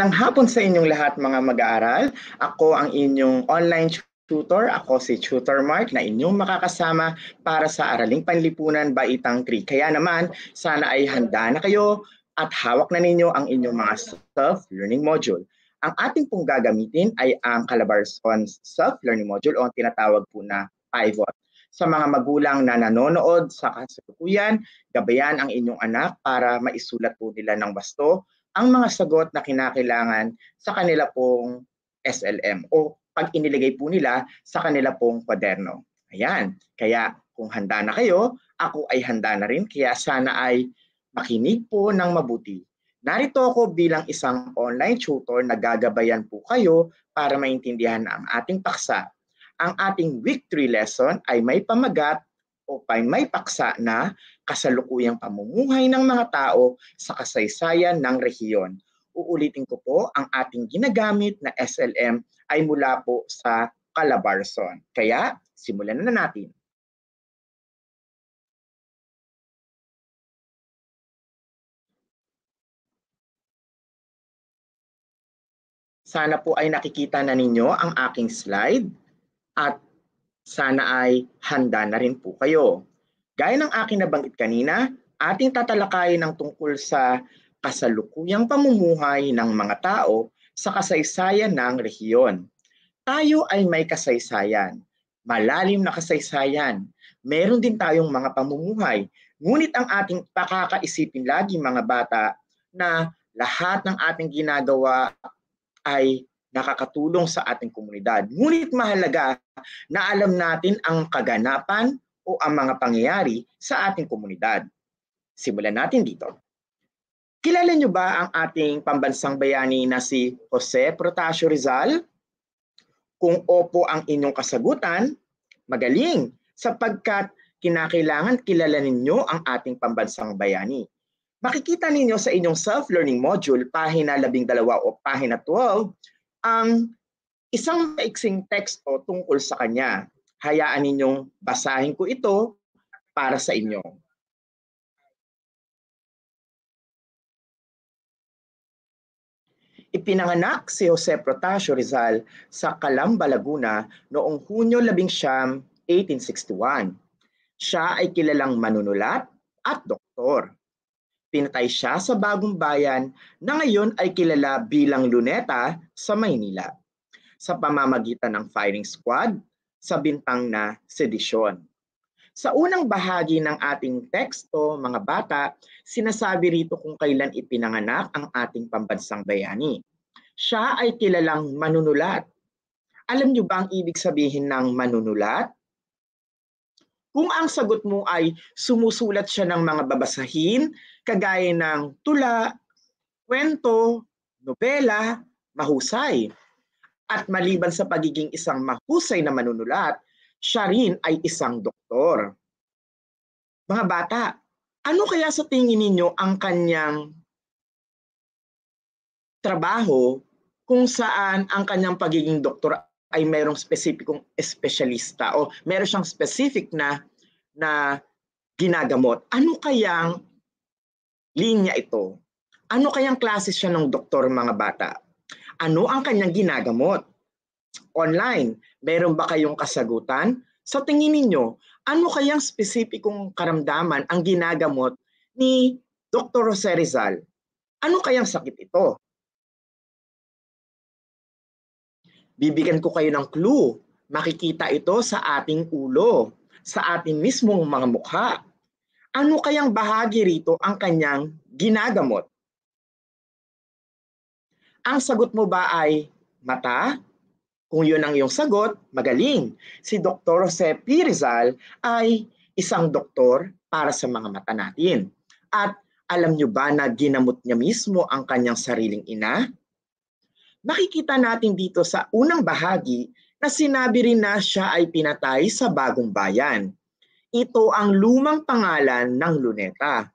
Magandang hapon sa inyong lahat mga mag-aaral. Ako ang inyong online tutor. Ako si Tutor Mark na inyong makakasama para sa Araling Panlipunan Baitang 3. Kaya naman, sana ay handa na kayo at hawak na ninyo ang inyong mga self-learning module. Ang ating pong gagamitin ay ang Calabarzon Self-Learning Module o ang tinatawag po na PIVOT sa mga magulang na nanonood sa kasalukuyan, gabayan ang inyong anak para maisulat po nila ng wasto ang mga sagot na kinakailangan sa kanila pong SLM o pag inilagay po nila sa kanila pong kwaderno. Ayan, kaya kung handa na kayo, ako ay handa na rin kaya sana ay makinig po ng mabuti. Narito ako bilang isang online tutor na gagabayan po kayo para maintindihan ang ating paksa. Ang ating week 3 lesson ay may pamagat o may paksa na kasalukuyang pamumuhay ng mga tao sa kasaysayan ng rehiyon. Uulitin ko po, ang ating ginagamit na SLM ay mula po sa Calabarzon. Kaya, simulan na natin. Sana po ay nakikita na ninyo ang aking slide at sana ay handa na rin po kayo. Gaya ng aking nabanggit kanina, ating tatalakayin ang tungkol sa kasalukuyang pamumuhay ng mga tao sa kasaysayan ng rehiyon. Tayo ay may kasaysayan, malalim na kasaysayan. Meron din tayong mga pamumuhay. Ngunit ang ating pakakaisipin lagi mga bata na lahat ng ating ginagawa ay nakakatulong sa ating komunidad. Ngunit mahalaga na alam natin ang kaganapan, o ang mga pangyayari sa ating komunidad. Simulan natin dito. Kilala niyo ba ang ating pambansang bayani na si Jose Protasio Rizal? Kung opo ang inyong kasagutan, magaling sapagkat kinakailangan kilala ninyo ang ating pambansang bayani. Makikita ninyo sa inyong self-learning module, pahina 12 o pahina 12, ang isang maiksing teksto tungkol sa kanya hayaan ninyong basahin ko ito para sa inyo. Ipinanganak si Jose Protasio Rizal sa Calamba, Laguna noong Hunyo 11, 1861. Siya ay kilalang manunulat at doktor. Pinatay siya sa Bagong Bayan na ngayon ay kilala bilang Luneta sa Maynila. Sa pamamagitan ng firing squad, sa bintang na sedisyon. Sa unang bahagi ng ating teksto, mga bata, sinasabi rito kung kailan ipinanganak ang ating pambansang bayani. Siya ay kilalang manunulat. Alam niyo ba ang ibig sabihin ng manunulat? Kung ang sagot mo ay sumusulat siya ng mga babasahin, kagaya ng tula, kwento, nobela, mahusay. At maliban sa pagiging isang mahusay na manunulat, siya rin ay isang doktor. Mga bata, ano kaya sa tingin ninyo ang kanyang trabaho kung saan ang kanyang pagiging doktor ay mayroong spesipikong espesyalista o meron siyang specific na na ginagamot. Ano kayang linya ito? Ano kayang klase siya ng doktor mga bata? ano ang kanyang ginagamot? Online, meron ba kayong kasagutan? Sa tingin ninyo, ano kayang spesipikong karamdaman ang ginagamot ni Dr. Jose Rizal? Ano kayang sakit ito? Bibigyan ko kayo ng clue. Makikita ito sa ating ulo, sa ating mismong mga mukha. Ano kayang bahagi rito ang kanyang ginagamot? Ang sagot mo ba ay mata? Kung yun ang iyong sagot, magaling. Si Dr. Jose P. Rizal ay isang doktor para sa mga mata natin. At alam nyo ba na ginamot niya mismo ang kanyang sariling ina? Makikita natin dito sa unang bahagi na sinabi rin na siya ay pinatay sa bagong bayan. Ito ang lumang pangalan ng luneta.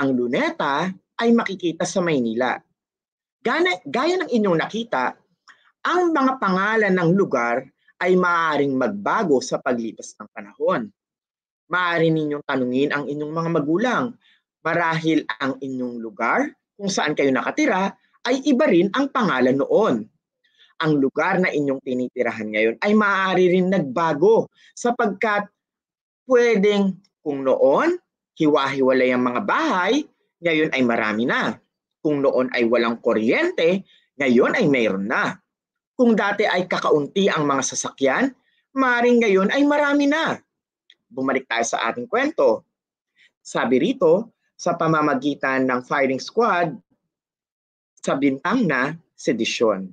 Ang luneta ay makikita sa Maynila. Gana, gaya ng inyong nakita, ang mga pangalan ng lugar ay maaaring magbago sa paglipas ng panahon. Maaari ninyong tanungin ang inyong mga magulang marahil ang inyong lugar kung saan kayo nakatira ay iba rin ang pangalan noon. Ang lugar na inyong tinitirahan ngayon ay maaari rin nagbago sapagkat pwedeng kung noon hiwa-hiwalay ang mga bahay, ngayon ay marami na. Kung noon ay walang kuryente, ngayon ay mayroon na. Kung dati ay kakaunti ang mga sasakyan, maring ngayon ay marami na. Bumalik tayo sa ating kwento. Sabi rito, sa pamamagitan ng firing squad, sa bintang na sedisyon.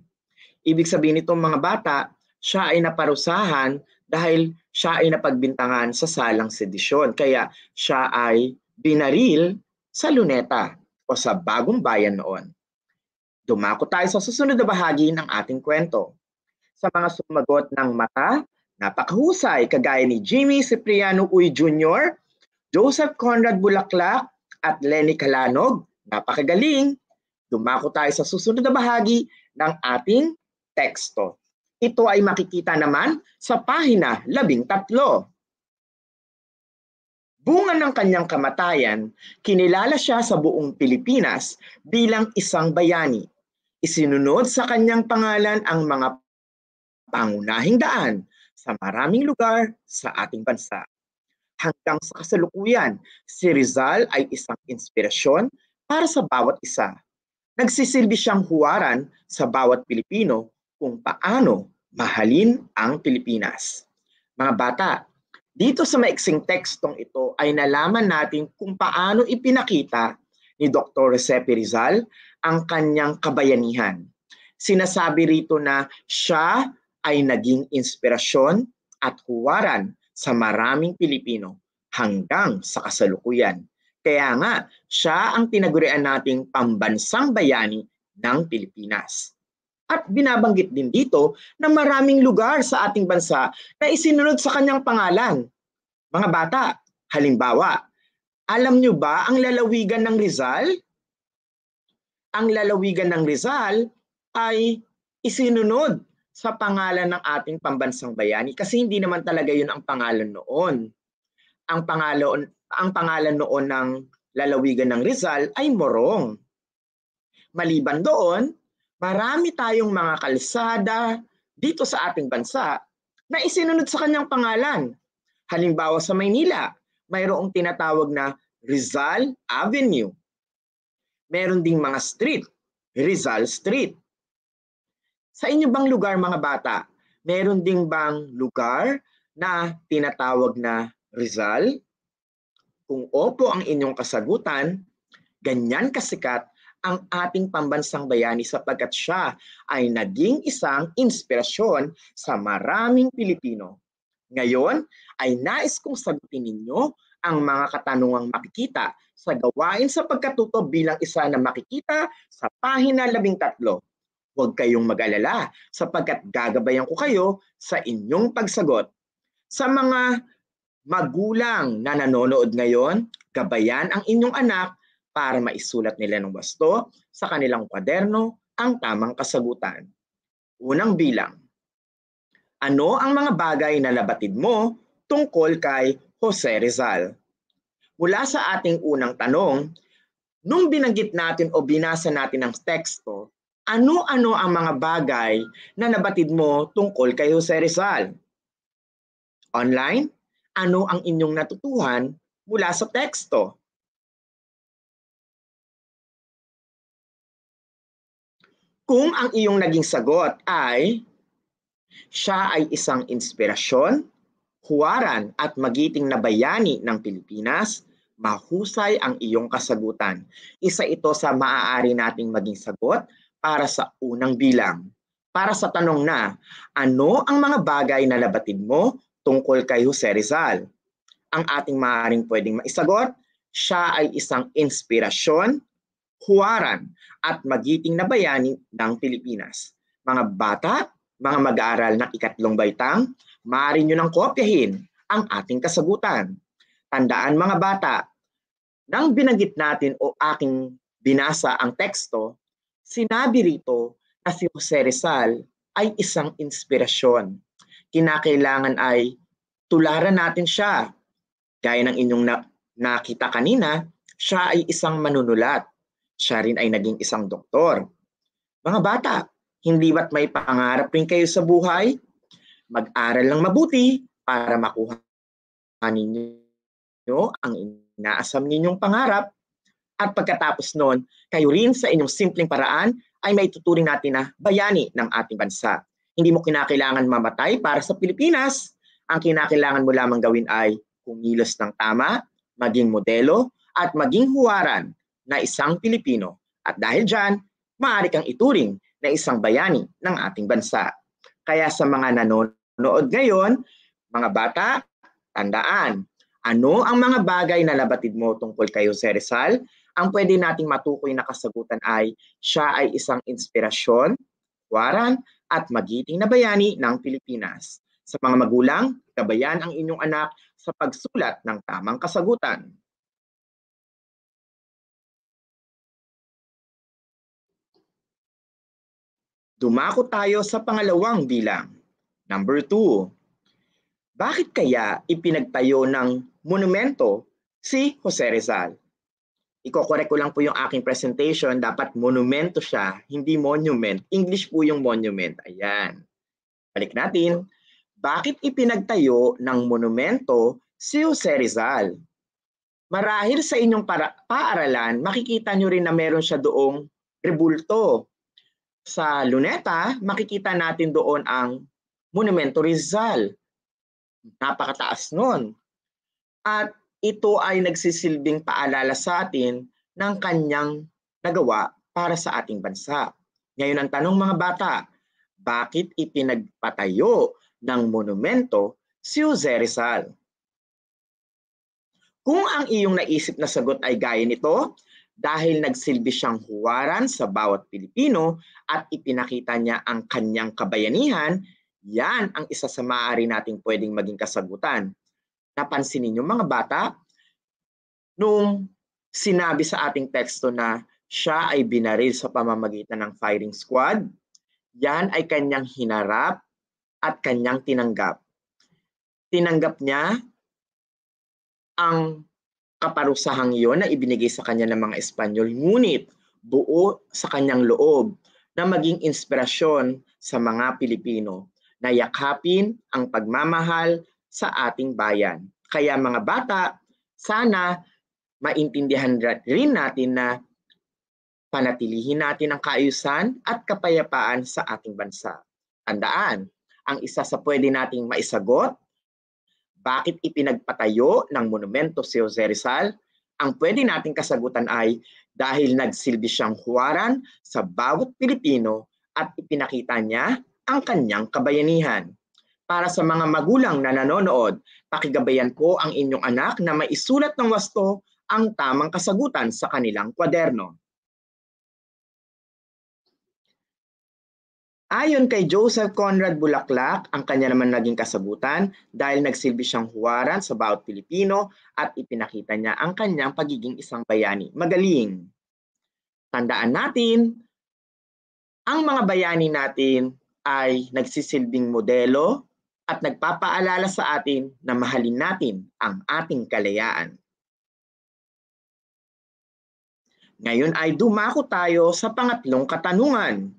Ibig sabihin nito mga bata, siya ay naparusahan dahil siya ay napagbintangan sa salang sedisyon. Kaya siya ay binaril sa luneta o sa bagong bayan noon. Dumako tayo sa susunod na bahagi ng ating kwento. Sa mga sumagot ng mata, napakahusay kagaya ni Jimmy Cipriano Uy Jr., Joseph Conrad Bulaklak at Lenny Calanog, napakagaling. Dumako tayo sa susunod na bahagi ng ating teksto. Ito ay makikita naman sa pahina labing tatlo. Bunga ng kanyang kamatayan, kinilala siya sa buong Pilipinas bilang isang bayani. Isinunod sa kanyang pangalan ang mga pangunahing daan sa maraming lugar sa ating bansa. Hanggang sa kasalukuyan, si Rizal ay isang inspirasyon para sa bawat isa. Nagsisilbi siyang huwaran sa bawat Pilipino kung paano mahalin ang Pilipinas. Mga bata, dito sa maiksing tekstong ito ay nalaman natin kung paano ipinakita ni Dr. Giuseppe Rizal ang kanyang kabayanihan. Sinasabi rito na siya ay naging inspirasyon at huwaran sa maraming Pilipino hanggang sa kasalukuyan. Kaya nga, siya ang tinagurian nating pambansang bayani ng Pilipinas. At binabanggit din dito na maraming lugar sa ating bansa na isinunod sa kanyang pangalan. Mga bata, halimbawa, alam nyo ba ang lalawigan ng Rizal? Ang lalawigan ng Rizal ay isinunod sa pangalan ng ating pambansang bayani kasi hindi naman talaga yun ang pangalan noon. Ang pangalan, ang pangalan noon ng lalawigan ng Rizal ay Morong. Maliban doon, Marami tayong mga kalsada dito sa ating bansa na isinunod sa kanyang pangalan. Halimbawa sa Maynila, mayroong tinatawag na Rizal Avenue. Meron ding mga street, Rizal Street. Sa inyo bang lugar mga bata, meron ding bang lugar na tinatawag na Rizal? Kung opo ang inyong kasagutan, ganyan kasikat ang ating pambansang bayani sapagkat siya ay naging isang inspirasyon sa maraming Pilipino. Ngayon ay nais kong sagutin ninyo ang mga katanungang makikita sa gawain sa pagkatuto bilang isa na makikita sa pahina 13. Huwag kayong mag-alala sapagkat gagabayan ko kayo sa inyong pagsagot. Sa mga magulang na nanonood ngayon, gabayan ang inyong anak para maisulat nila ng wasto sa kanilang kwaderno ang tamang kasagutan. Unang bilang. Ano ang mga bagay na labatid mo tungkol kay Jose Rizal? Mula sa ating unang tanong, nung binanggit natin o binasa natin ang teksto, ano-ano ang mga bagay na nabatid mo tungkol kay Jose Rizal? Online, ano ang inyong natutuhan mula sa teksto? Kung ang iyong naging sagot ay siya ay isang inspirasyon, huwaran at magiting na bayani ng Pilipinas, mahusay ang iyong kasagutan. Isa ito sa maaari nating maging sagot para sa unang bilang. Para sa tanong na, ano ang mga bagay na nabatid mo tungkol kay Jose Rizal? Ang ating maaaring pwedeng maisagot, siya ay isang inspirasyon, huwaran at magiting na bayani ng Pilipinas. Mga bata, mga mag-aaral ng ikatlong baitang, maaari nyo nang kopyahin ang ating kasagutan. Tandaan mga bata, nang binanggit natin o aking binasa ang teksto, sinabi rito na si Jose Rizal ay isang inspirasyon. Kinakailangan ay tularan natin siya. Gaya ng inyong na- nakita kanina, siya ay isang manunulat siya rin ay naging isang doktor. Mga bata, hindi ba't may pangarap rin kayo sa buhay? Mag-aral lang mabuti para makuha ninyo ang inaasam ninyong pangarap. At pagkatapos noon, kayo rin sa inyong simpleng paraan ay may tuturing natin na bayani ng ating bansa. Hindi mo kinakailangan mamatay para sa Pilipinas. Ang kinakailangan mo lamang gawin ay kumilos ng tama, maging modelo, at maging huwaran na isang Pilipino at dahil dyan, maaari kang ituring na isang bayani ng ating bansa. Kaya sa mga nanonood ngayon, mga bata, tandaan, ano ang mga bagay na labatid mo tungkol kay Jose Rizal? Ang pwede nating matukoy na kasagutan ay siya ay isang inspirasyon, waran, at magiting na bayani ng Pilipinas. Sa mga magulang, gabayan ang inyong anak sa pagsulat ng tamang kasagutan. Dumako tayo sa pangalawang bilang. Number 2. Bakit kaya ipinagtayo ng monumento si Jose Rizal? Iko-correct ko lang po yung aking presentation. Dapat monumento siya, hindi monument. English po yung monument. Ayan. Balik natin. Bakit ipinagtayo ng monumento si Jose Rizal? Marahil sa inyong para paaralan, makikita nyo rin na meron siya doong rebulto sa luneta, makikita natin doon ang Monumento Rizal. Napakataas nun. At ito ay nagsisilbing paalala sa atin ng kanyang nagawa para sa ating bansa. Ngayon ang tanong mga bata, bakit ipinagpatayo ng monumento si Jose Rizal? Kung ang iyong naisip na sagot ay gaya nito, dahil nagsilbi siyang huwaran sa bawat Pilipino at ipinakita niya ang kanyang kabayanihan, yan ang isa sa maaari nating pwedeng maging kasagutan. Napansin ninyo mga bata, nung sinabi sa ating teksto na siya ay binaril sa pamamagitan ng firing squad, yan ay kanyang hinarap at kanyang tinanggap. Tinanggap niya ang kaparusahang iyon na ibinigay sa kanya ng mga Espanyol, ngunit buo sa kanyang loob na maging inspirasyon sa mga Pilipino na yakapin ang pagmamahal sa ating bayan. Kaya mga bata, sana maintindihan rin natin na panatilihin natin ang kaayusan at kapayapaan sa ating bansa. Tandaan, ang isa sa pwede nating maisagot bakit ipinagpatayo ng monumento si Jose Rizal? Ang pwede nating kasagutan ay dahil nagsilbi siyang huwaran sa bawat Pilipino at ipinakita niya ang kanyang kabayanihan. Para sa mga magulang na nanonood, pakigabayan po ang inyong anak na maisulat ng wasto ang tamang kasagutan sa kanilang kwaderno. Ayon kay Joseph Conrad Bulaklak, ang kanya naman naging kasabutan dahil nagsilbi siyang huwaran sa bawat Pilipino at ipinakita niya ang kanyang pagiging isang bayani. Magaling! Tandaan natin, ang mga bayani natin ay nagsisilbing modelo at nagpapaalala sa atin na mahalin natin ang ating kalayaan. Ngayon ay dumako tayo sa pangatlong katanungan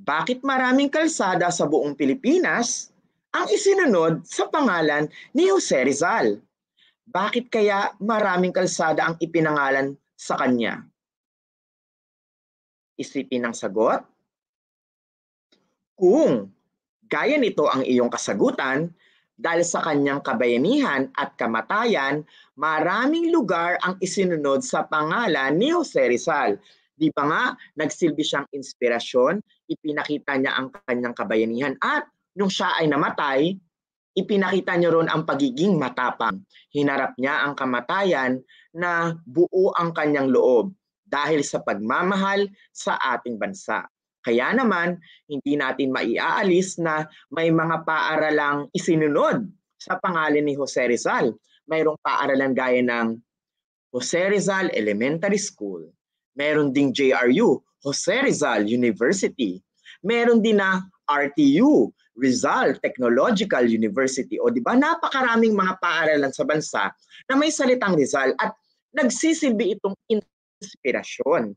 bakit maraming kalsada sa buong Pilipinas ang isinunod sa pangalan ni Jose Rizal? Bakit kaya maraming kalsada ang ipinangalan sa kanya? Isipin ang sagot. Kung gaya nito ang iyong kasagutan, dahil sa kanyang kabayanihan at kamatayan, maraming lugar ang isinunod sa pangalan ni Jose Rizal. Di ba nga, nagsilbi siyang inspirasyon, ipinakita niya ang kanyang kabayanihan at nung siya ay namatay, ipinakita niya roon ang pagiging matapang. Hinarap niya ang kamatayan na buo ang kanyang loob dahil sa pagmamahal sa ating bansa. Kaya naman, hindi natin maiaalis na may mga paaralang isinunod sa pangalan ni Jose Rizal. Mayroong paaralan gaya ng Jose Rizal Elementary School, Meron ding JRU, Jose Rizal University. Meron din na RTU, Rizal Technological University. O di ba napakaraming mga paaralan sa bansa na may salitang Rizal at nagsisilbi itong inspirasyon.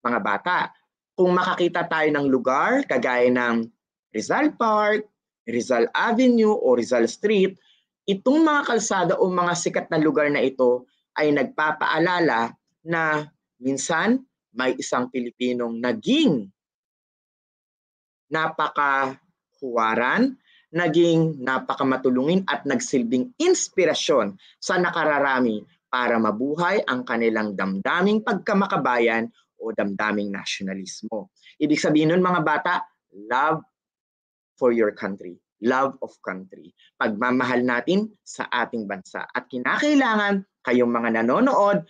Mga bata, kung makakita tayo ng lugar kagaya ng Rizal Park, Rizal Avenue o Rizal Street, itong mga kalsada o mga sikat na lugar na ito ay nagpapaalala na Minsan, may isang Pilipinong naging napakahuwaran, naging napakamatulungin at nagsilbing inspirasyon sa nakararami para mabuhay ang kanilang damdaming pagkamakabayan o damdaming nasyonalismo. Ibig sabihin nun mga bata, love for your country, love of country, pagmamahal natin sa ating bansa. At kinakailangan kayong mga nanonood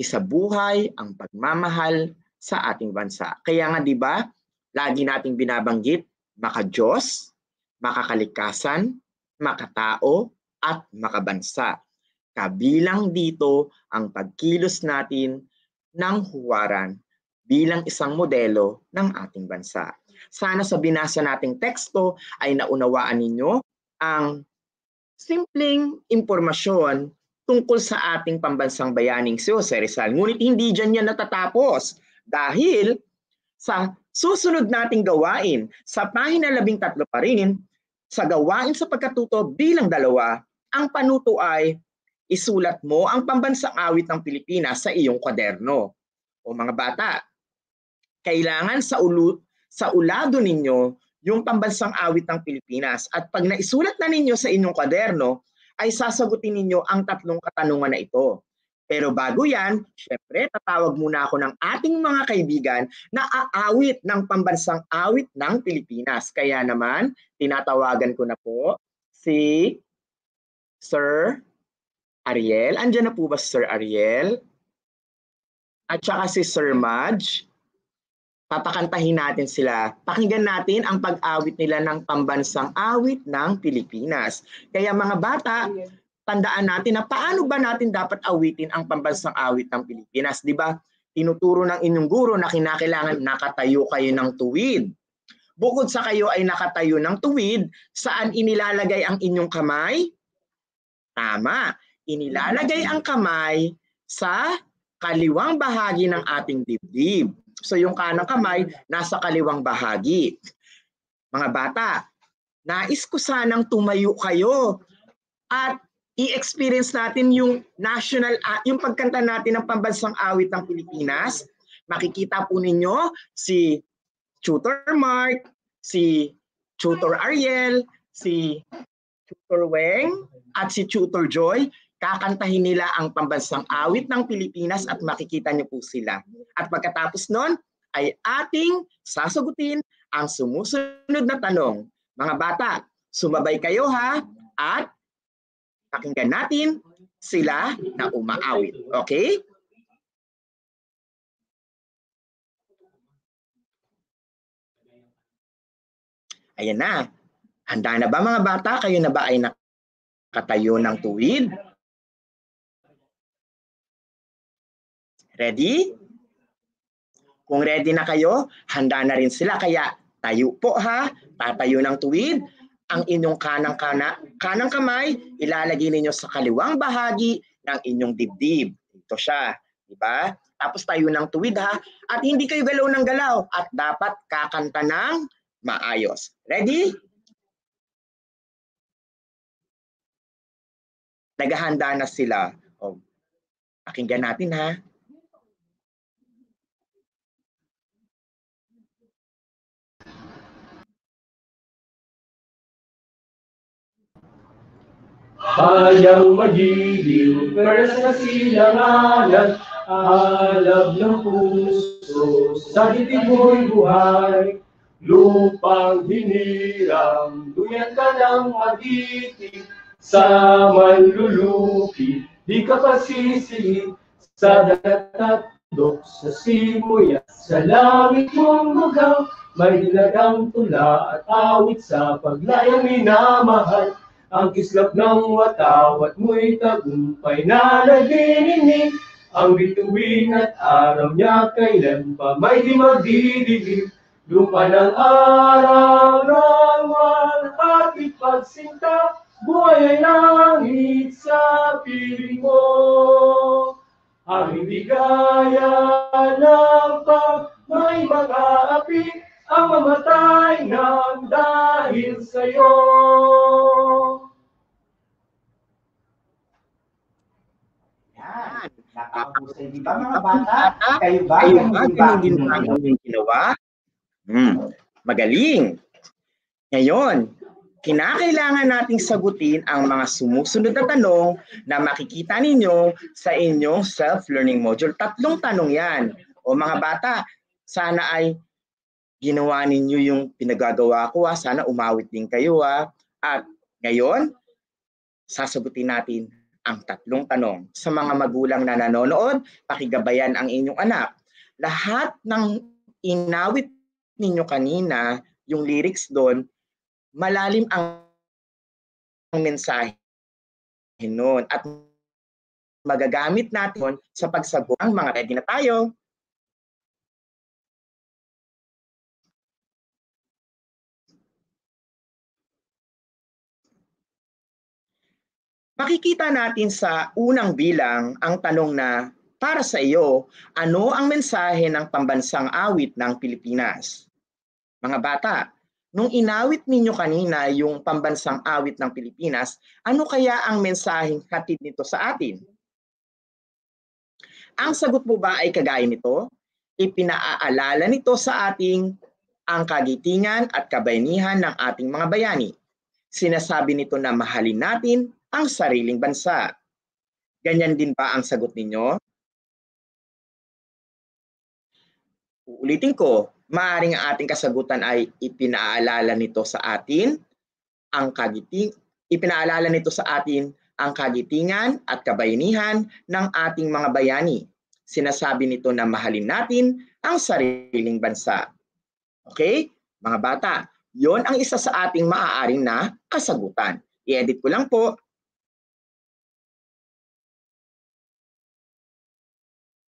isa buhay ang pagmamahal sa ating bansa. Kaya nga 'di ba, lagi nating binabanggit maka-Diyos, makakalikasan, makatao at makabansa. Kabilang dito ang pagkilos natin ng huwaran bilang isang modelo ng ating bansa. Sana sa binasa nating teksto ay naunawaan ninyo ang simpleng impormasyon tungkol sa ating pambansang bayaning si Jose Rizal. Ngunit hindi dyan yan natatapos dahil sa susunod nating gawain sa pahina 13 pa rin sa gawain sa pagkatuto bilang dalawa, ang panuto ay isulat mo ang pambansang awit ng Pilipinas sa iyong kwaderno. O mga bata, kailangan sa ulo sa ulado ninyo yung pambansang awit ng Pilipinas at pag naisulat na ninyo sa inyong kwaderno, ay sasagutin ninyo ang tatlong katanungan na ito. Pero bago yan, syempre tatawag muna ako ng ating mga kaibigan na aawit ng pambansang awit ng Pilipinas. Kaya naman, tinatawagan ko na po si Sir Ariel. Andiyan na po ba si Sir Ariel? At saka si Sir Madge papakantahin natin sila. Pakinggan natin ang pag-awit nila ng pambansang awit ng Pilipinas. Kaya mga bata, tandaan natin na paano ba natin dapat awitin ang pambansang awit ng Pilipinas, di ba? Tinuturo ng inyong guro na kinakailangan nakatayo kayo ng tuwid. Bukod sa kayo ay nakatayo ng tuwid, saan inilalagay ang inyong kamay? Tama, inilalagay ang kamay sa kaliwang bahagi ng ating dibdib. So yung kanang kamay nasa kaliwang bahagi. Mga bata, nais ko sanang tumayo kayo at i-experience natin yung national ah, yung pagkanta natin ng pambansang awit ng Pilipinas. Makikita po ninyo si Tutor Mark, si Tutor Ariel, si Tutor Weng at si Tutor Joy kakantahin nila ang pambansang awit ng Pilipinas at makikita niyo po sila. At pagkatapos nun, ay ating sasagutin ang sumusunod na tanong. Mga bata, sumabay kayo ha at pakinggan natin sila na umaawit. Okay? Ayan na. Handa na ba mga bata? Kayo na ba ay nakatayo ng tuwid? Ready? Kung ready na kayo, handa na rin sila. Kaya tayo po ha, tatayo ng tuwid. Ang inyong kanang, kana, kanang kamay, ilalagay ninyo sa kaliwang bahagi ng inyong dibdib. Ito siya, di ba? Tapos tayo ng tuwid ha. At hindi kayo galaw ng galaw. At dapat kakanta ng maayos. Ready? Naghahanda na sila. O, pakinggan natin ha. Hayang magiging verse na silanganan, alab ng puso sa ditiboy buhay. Lupang hiniram, duyan ka ng magitig, sa manlulupi, di ka pasisili, sa dagat at dok, sa simoy at sa langit mong lugaw, may lagang tula at awit sa paglayang minamahal. Ang kislap ng watawat mo'y tagumpay na nagininig. Ang bituin at araw niya kailan pa may di magdidilim. Lupa ng araw rawan at ipagsinta, buhay ay langit sa piling mo. Ang hindi kaya ng pag may mag-aapi ang mamatay ng dahil sa'yo. Yan. Nakahusay. Di ba mga bata? Kayo ba? Kayo ba? Ganun din ba yung ginawa? Hmm. Magaling. Ngayon, kinakailangan nating sagutin ang mga sumusunod na tanong na makikita ninyo sa inyong self-learning module. Tatlong tanong yan. O mga bata, sana ay ginawa ninyo yung pinagagawa ko. Ha? Ah. Sana umawit din kayo. Ha? Ah. At ngayon, sasagutin natin ang tatlong tanong. Sa mga magulang na nanonood, pakigabayan ang inyong anak. Lahat ng inawit ninyo kanina, yung lyrics doon, malalim ang ang mensahe noon at magagamit natin sa pagsagot ang mga ready na tayo. Makikita natin sa unang bilang ang tanong na, para sa iyo, ano ang mensahe ng pambansang awit ng Pilipinas? Mga bata, nung inawit ninyo kanina yung pambansang awit ng Pilipinas, ano kaya ang mensaheng hatid nito sa atin? Ang sagot mo ba ay kagaya nito? Ipinaaalala nito sa ating ang kagitingan at kabayanihan ng ating mga bayani. Sinasabi nito na mahalin natin ang sariling bansa. Ganyan din ba ang sagot ninyo? Uulitin ko, maaaring ang ating kasagutan ay ipinaalala nito sa atin ang kagiting ipinaalala nito sa atin ang kagitingan at kabayanihan ng ating mga bayani. Sinasabi nito na mahalin natin ang sariling bansa. Okay? Mga bata, yon ang isa sa ating maaaring na kasagutan. I-edit ko lang po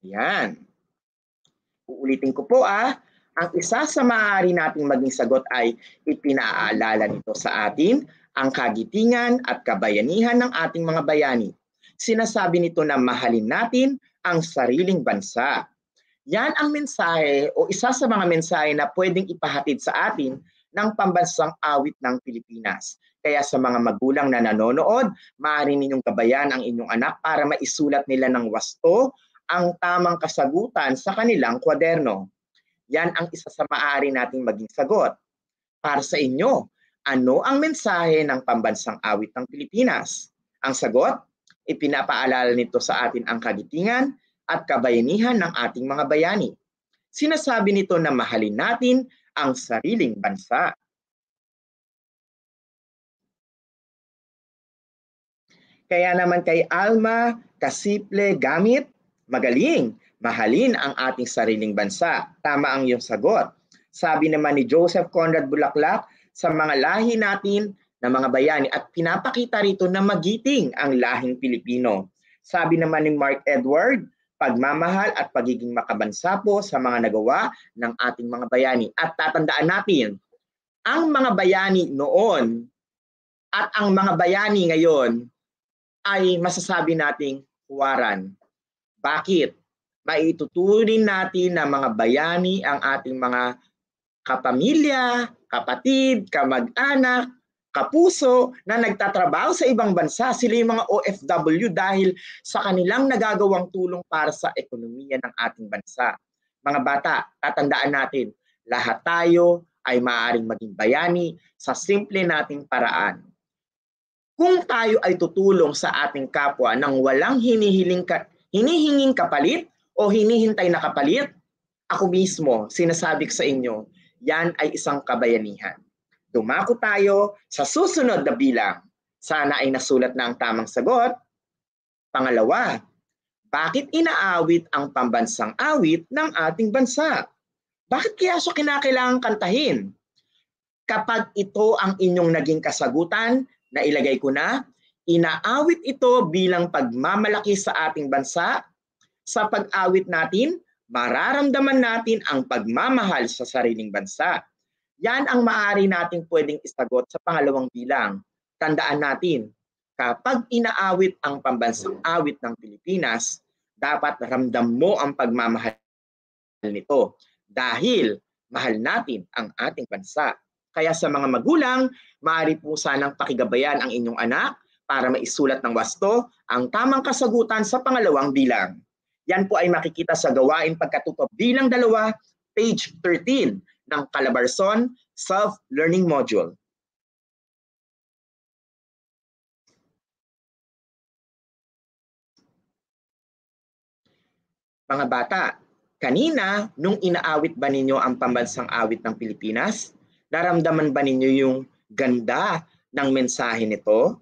Ayan. Uulitin ko po ah, ang isa sa maaari nating maging sagot ay ipinaaalala nito sa atin ang kagitingan at kabayanihan ng ating mga bayani. Sinasabi nito na mahalin natin ang sariling bansa. Yan ang mensahe o isa sa mga mensahe na pwedeng ipahatid sa atin ng pambansang awit ng Pilipinas. Kaya sa mga magulang na nanonood, maaari ninyong kabayan ang inyong anak para maisulat nila ng wasto ang tamang kasagutan sa kanilang kwaderno. Yan ang isa sa maaari nating maging sagot. Para sa inyo, ano ang mensahe ng pambansang awit ng Pilipinas? Ang sagot, ipinapaalala nito sa atin ang kagitingan at kabayanihan ng ating mga bayani. Sinasabi nito na mahalin natin ang sariling bansa. Kaya naman kay Alma, Kasiple, Gamit, Magaling, mahalin ang ating sariling bansa. Tama ang iyong sagot. Sabi naman ni Joseph Conrad Bulaklak, sa mga lahi natin na mga bayani at pinapakita rito na magiting ang lahing Pilipino. Sabi naman ni Mark Edward, pagmamahal at pagiging makabansa po sa mga nagawa ng ating mga bayani. At tatandaan natin, ang mga bayani noon at ang mga bayani ngayon ay masasabi nating huwaran. Bakit? Maituturing natin na mga bayani ang ating mga kapamilya, kapatid, kamag-anak, kapuso na nagtatrabaho sa ibang bansa, sila yung mga OFW dahil sa kanilang nagagawang tulong para sa ekonomiya ng ating bansa. Mga bata, tatandaan natin, lahat tayo ay maaaring maging bayani sa simple nating paraan. Kung tayo ay tutulong sa ating kapwa nang walang hinihiling ka- hinihinging kapalit o hinihintay na kapalit? Ako mismo, sinasabi ko sa inyo, yan ay isang kabayanihan. Dumako tayo sa susunod na bilang. Sana ay nasulat na ang tamang sagot. Pangalawa, bakit inaawit ang pambansang awit ng ating bansa? Bakit kaya siya kinakailangan kantahin? Kapag ito ang inyong naging kasagutan, nailagay ko na Inaawit ito bilang pagmamalaki sa ating bansa. Sa pag-awit natin, mararamdaman natin ang pagmamahal sa sariling bansa. Yan ang maaari nating pwedeng isagot sa pangalawang bilang. Tandaan natin, kapag inaawit ang pambansang awit ng Pilipinas, dapat ramdam mo ang pagmamahal nito dahil mahal natin ang ating bansa. Kaya sa mga magulang, maaari po sanang pakigabayan ang inyong anak para maisulat ng wasto ang tamang kasagutan sa pangalawang bilang. Yan po ay makikita sa gawain pagkatutok bilang dalawa, page 13 ng Calabarzon Self-Learning Module. Mga bata, kanina nung inaawit ba ninyo ang pambansang awit ng Pilipinas? Naramdaman ba ninyo yung ganda ng mensahe nito?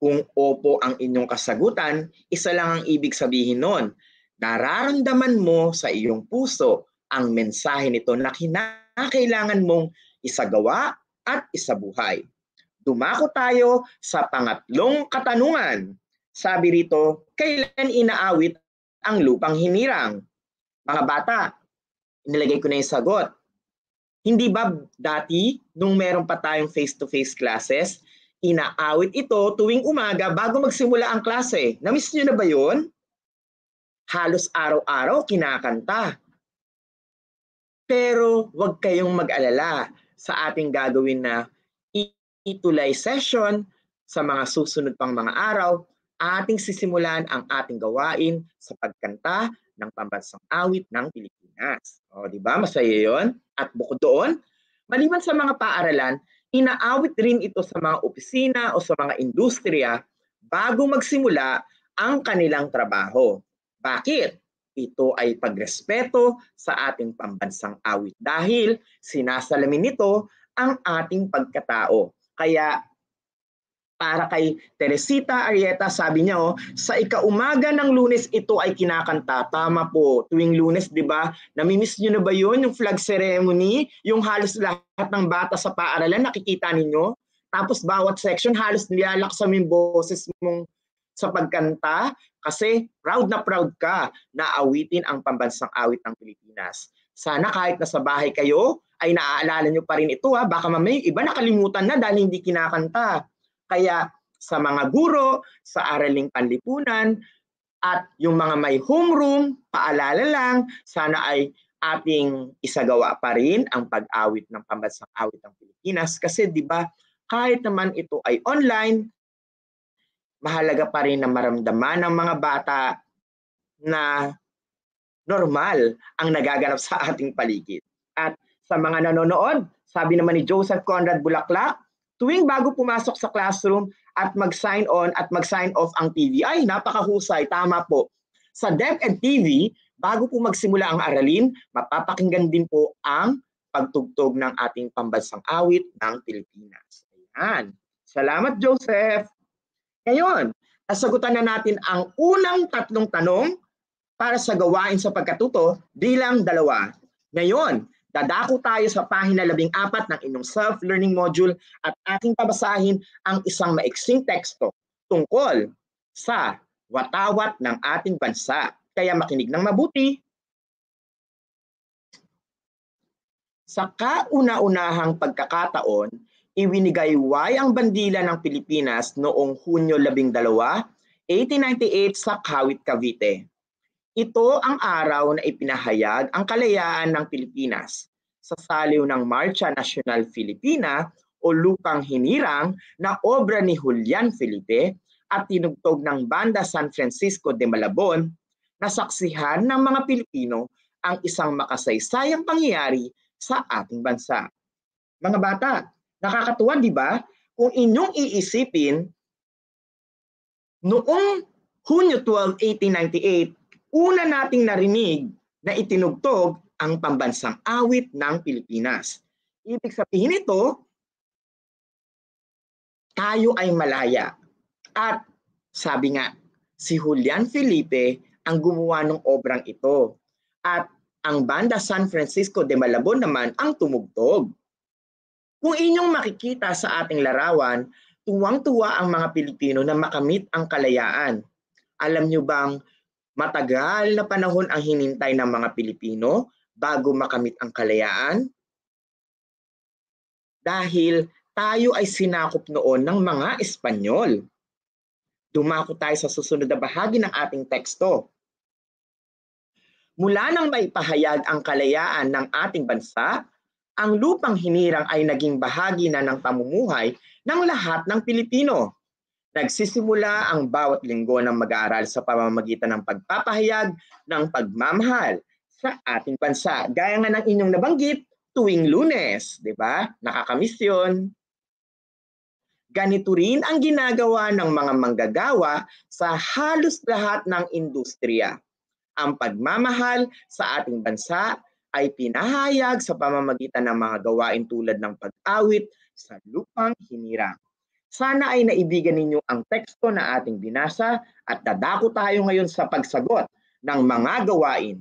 Kung opo ang inyong kasagutan, isa lang ang ibig sabihin noon. Nararamdaman mo sa iyong puso ang mensahe nito na kinakailangan mong isagawa at isabuhay. Dumako tayo sa pangatlong katanungan. Sabi rito, kailan inaawit ang lupang hinirang? Mga bata, inilagay ko na yung sagot. Hindi ba dati, nung meron pa tayong face-to-face classes, Inaawit ito tuwing umaga bago magsimula ang klase. Namiss nyo na ba yun? Halos araw-araw kinakanta. Pero huwag kayong mag-alala sa ating gagawin na itulay session sa mga susunod pang mga araw, ating sisimulan ang ating gawain sa pagkanta ng pambansang awit ng Pilipinas. O, di ba? Masaya yon At bukod doon, maliban sa mga paaralan, Inaawit rin ito sa mga opisina o sa mga industriya bago magsimula ang kanilang trabaho. Bakit? Ito ay pagrespeto sa ating pambansang awit dahil sinasalamin nito ang ating pagkatao. Kaya para kay Teresita Arieta, sabi niya, oh, sa ikaumaga ng lunes, ito ay kinakanta. Tama po, tuwing lunes, di ba? Namimiss niyo na ba yun, yung flag ceremony? Yung halos lahat ng bata sa paaralan, nakikita ninyo? Tapos bawat section, halos nilalaksan yung boses mong sa pagkanta kasi proud na proud ka na awitin ang pambansang awit ng Pilipinas. Sana kahit nasa bahay kayo, ay naaalala niyo pa rin ito ha. Ah. Baka mamaya iba nakalimutan na dahil hindi kinakanta. Kaya sa mga guro, sa araling panlipunan, at yung mga may homeroom, paalala lang, sana ay ating isagawa pa rin ang pag-awit ng pambansang awit ng Pilipinas kasi 'di ba kahit naman ito ay online mahalaga pa rin na maramdaman ng mga bata na normal ang nagaganap sa ating paligid. At sa mga nanonood, sabi naman ni Joseph Conrad Bulaklak, tuwing bago pumasok sa classroom at mag-sign on at mag-sign off ang TV. Ay, napakahusay, tama po. Sa DepEd TV, bago po magsimula ang aralin, mapapakinggan din po ang pagtugtog ng ating pambansang awit ng Pilipinas. Ayan. Salamat, Joseph! Ngayon, nasagutan na natin ang unang tatlong tanong para sa gawain sa pagkatuto bilang dalawa. Ngayon, Dadako tayo sa pahina 14 ng inyong self-learning module at aking pabasahin ang isang maiksing teksto tungkol sa watawat ng ating bansa. Kaya makinig ng mabuti. Sa kauna-unahang pagkakataon, iwinigayway ang bandila ng Pilipinas noong Hunyo 12, 1898 sa Kawit, Cavite. Ito ang araw na ipinahayag ang kalayaan ng Pilipinas sa saliw ng Marcha Nacional Filipina o Lukang Hinirang na obra ni Julian Felipe at tinugtog ng Banda San Francisco de Malabon nasaksihan ng mga Pilipino ang isang makasaysayang pangyayari sa ating bansa. Mga bata, nakakatuwa di ba kung inyong iisipin noong Hunyo 12, 1898, una nating narinig na itinugtog ang pambansang awit ng Pilipinas. Ibig sabihin ito, tayo ay malaya. At sabi nga, si Julian Felipe ang gumawa ng obrang ito. At ang banda San Francisco de Malabon naman ang tumugtog. Kung inyong makikita sa ating larawan, tuwang-tuwa ang mga Pilipino na makamit ang kalayaan. Alam nyo bang Matagal na panahon ang hinintay ng mga Pilipino bago makamit ang kalayaan? Dahil tayo ay sinakop noon ng mga Espanyol. Dumako tayo sa susunod na bahagi ng ating teksto. Mula nang maipahayag ang kalayaan ng ating bansa, ang lupang hinirang ay naging bahagi na ng pamumuhay ng lahat ng Pilipino. Nagsisimula ang bawat linggo ng mag-aaral sa pamamagitan ng pagpapahayag ng pagmamahal sa ating bansa. Gaya nga ng inyong nabanggit, tuwing lunes, di ba? Nakakamiss yun. Ganito rin ang ginagawa ng mga manggagawa sa halos lahat ng industriya. Ang pagmamahal sa ating bansa ay pinahayag sa pamamagitan ng mga gawain tulad ng pag-awit sa lupang hinirang sana ay naibigan ninyo ang teksto na ating binasa at dadako tayo ngayon sa pagsagot ng mga gawain.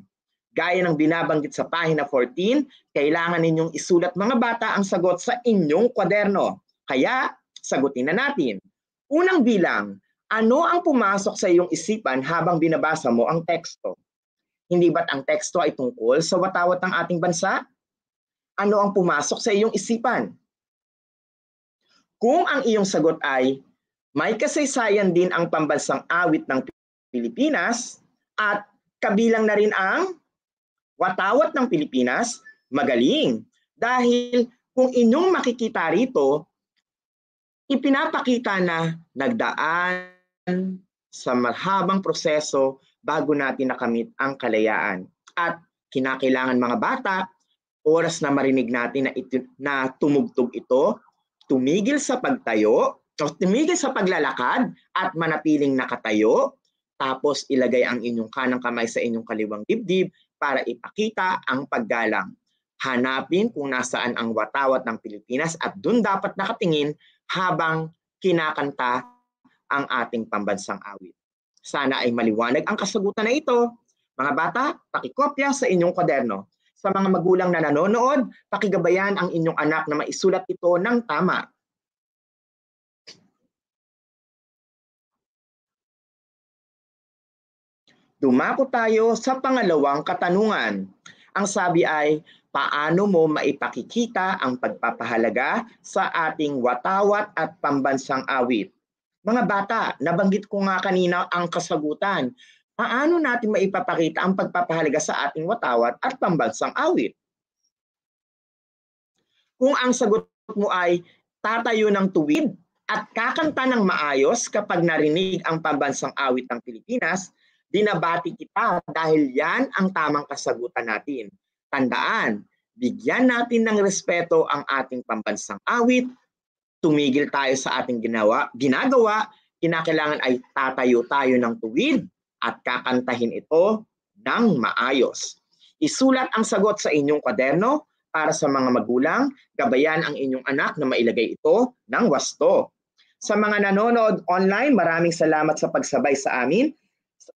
Gaya ng binabanggit sa pahina 14, kailangan ninyong isulat mga bata ang sagot sa inyong kwaderno. Kaya, sagutin na natin. Unang bilang, ano ang pumasok sa iyong isipan habang binabasa mo ang teksto? Hindi ba't ang teksto ay tungkol sa watawat ng ating bansa? Ano ang pumasok sa iyong isipan? Kung ang iyong sagot ay may kasaysayan din ang pambansang awit ng Pilipinas at kabilang na rin ang watawat ng Pilipinas, magaling. Dahil kung inyong makikita rito, ipinapakita na nagdaan sa mahabang proseso bago natin nakamit ang kalayaan. At kinakailangan mga bata, oras na marinig natin na, ito, na tumugtog ito, tumigil sa pagtayo, so tumigil sa paglalakad at manapiling nakatayo, tapos ilagay ang inyong kanang kamay sa inyong kaliwang dibdib para ipakita ang paggalang. Hanapin kung nasaan ang watawat ng Pilipinas at doon dapat nakatingin habang kinakanta ang ating pambansang awit. Sana ay maliwanag ang kasagutan na ito. Mga bata, pakikopya sa inyong kwaderno. Sa mga magulang na nanonood, pakigabayan ang inyong anak na maisulat ito ng tama. Dumako tayo sa pangalawang katanungan. Ang sabi ay, paano mo maipakikita ang pagpapahalaga sa ating watawat at pambansang awit? Mga bata, nabanggit ko nga kanina ang kasagutan paano natin maipapakita ang pagpapahalaga sa ating watawat at pambansang awit? Kung ang sagot mo ay tatayo ng tuwid at kakanta ng maayos kapag narinig ang pambansang awit ng Pilipinas, dinabati kita dahil yan ang tamang kasagutan natin. Tandaan, bigyan natin ng respeto ang ating pambansang awit, tumigil tayo sa ating ginawa, ginagawa, kinakailangan ay tatayo tayo ng tuwid at kakantahin ito ng maayos. Isulat ang sagot sa inyong kwaderno para sa mga magulang, gabayan ang inyong anak na mailagay ito ng wasto. Sa mga nanonood online, maraming salamat sa pagsabay sa amin.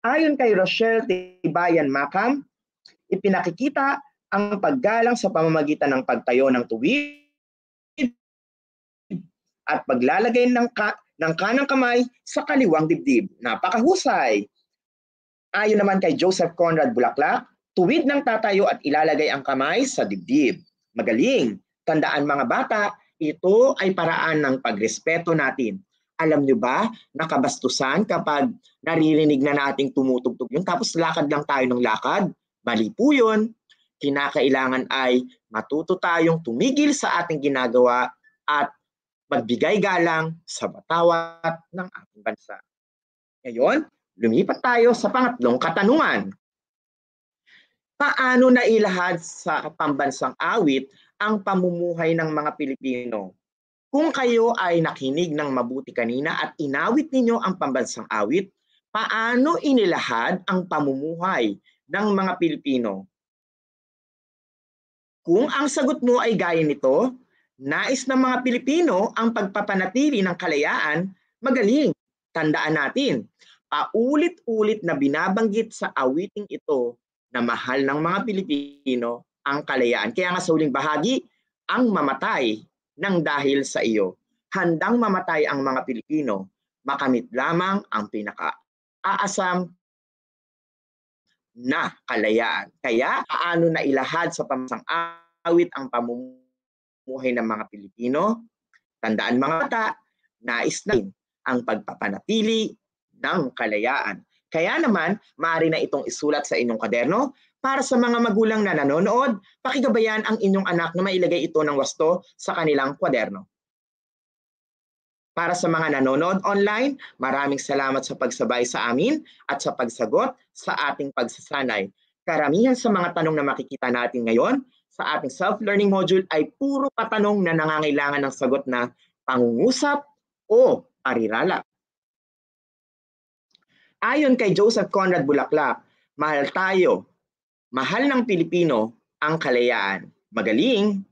Ayon kay Rochelle Tibayan Macam, ipinakikita ang paggalang sa pamamagitan ng pagtayo ng tuwid at paglalagay ng, ka- ng kanang kamay sa kaliwang dibdib. Napakahusay! Ayon naman kay Joseph Conrad Bulaklak, tuwid ng tatayo at ilalagay ang kamay sa dibdib. Magaling! Tandaan mga bata, ito ay paraan ng pagrespeto natin. Alam niyo ba, nakabastusan kapag naririnig na nating tumutugtog yun, tapos lakad lang tayo ng lakad? Mali po yun. Kinakailangan ay matuto tayong tumigil sa ating ginagawa at magbigay galang sa batawat ng ating bansa. Ngayon, lumipat tayo sa pangatlong katanungan. Paano na ilahad sa pambansang awit ang pamumuhay ng mga Pilipino? Kung kayo ay nakinig ng mabuti kanina at inawit ninyo ang pambansang awit, paano inilahad ang pamumuhay ng mga Pilipino? Kung ang sagot mo ay gaya nito, nais ng mga Pilipino ang pagpapanatili ng kalayaan, magaling, tandaan natin paulit-ulit na binabanggit sa awiting ito na mahal ng mga Pilipino ang kalayaan. Kaya nga sa huling bahagi, ang mamatay ng dahil sa iyo. Handang mamatay ang mga Pilipino, makamit lamang ang pinaka-aasam na kalayaan. Kaya paano na ilahad sa pamsang awit ang pamumuhay ng mga Pilipino? Tandaan mga bata, nais na ang pagpapanatili ng kalayaan. Kaya naman, maaari na itong isulat sa inyong kaderno para sa mga magulang na nanonood, pakigabayan ang inyong anak na mailagay ito ng wasto sa kanilang kwaderno. Para sa mga nanonood online, maraming salamat sa pagsabay sa amin at sa pagsagot sa ating pagsasanay. Karamihan sa mga tanong na makikita natin ngayon sa ating self-learning module ay puro patanong na nangangailangan ng sagot na pangungusap o parirala. Ayon kay Joseph Conrad Bulaklak, mahal tayo, mahal ng Pilipino ang kalayaan. Magaling!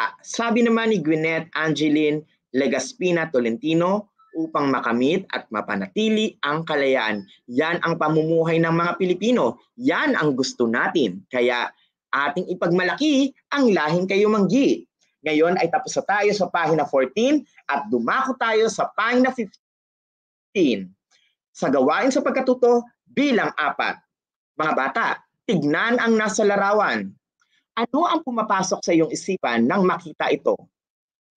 Ah, sabi naman ni Gwyneth Angeline Legaspina Tolentino upang makamit at mapanatili ang kalayaan. Yan ang pamumuhay ng mga Pilipino. Yan ang gusto natin. Kaya ating ipagmalaki ang lahing kayumanggi. Ngayon ay tapos na tayo sa pahina 14 at dumako tayo sa pahina 15 sa gawain sa pagkatuto bilang apat. Mga bata, tignan ang nasa larawan. Ano ang pumapasok sa iyong isipan nang makita ito?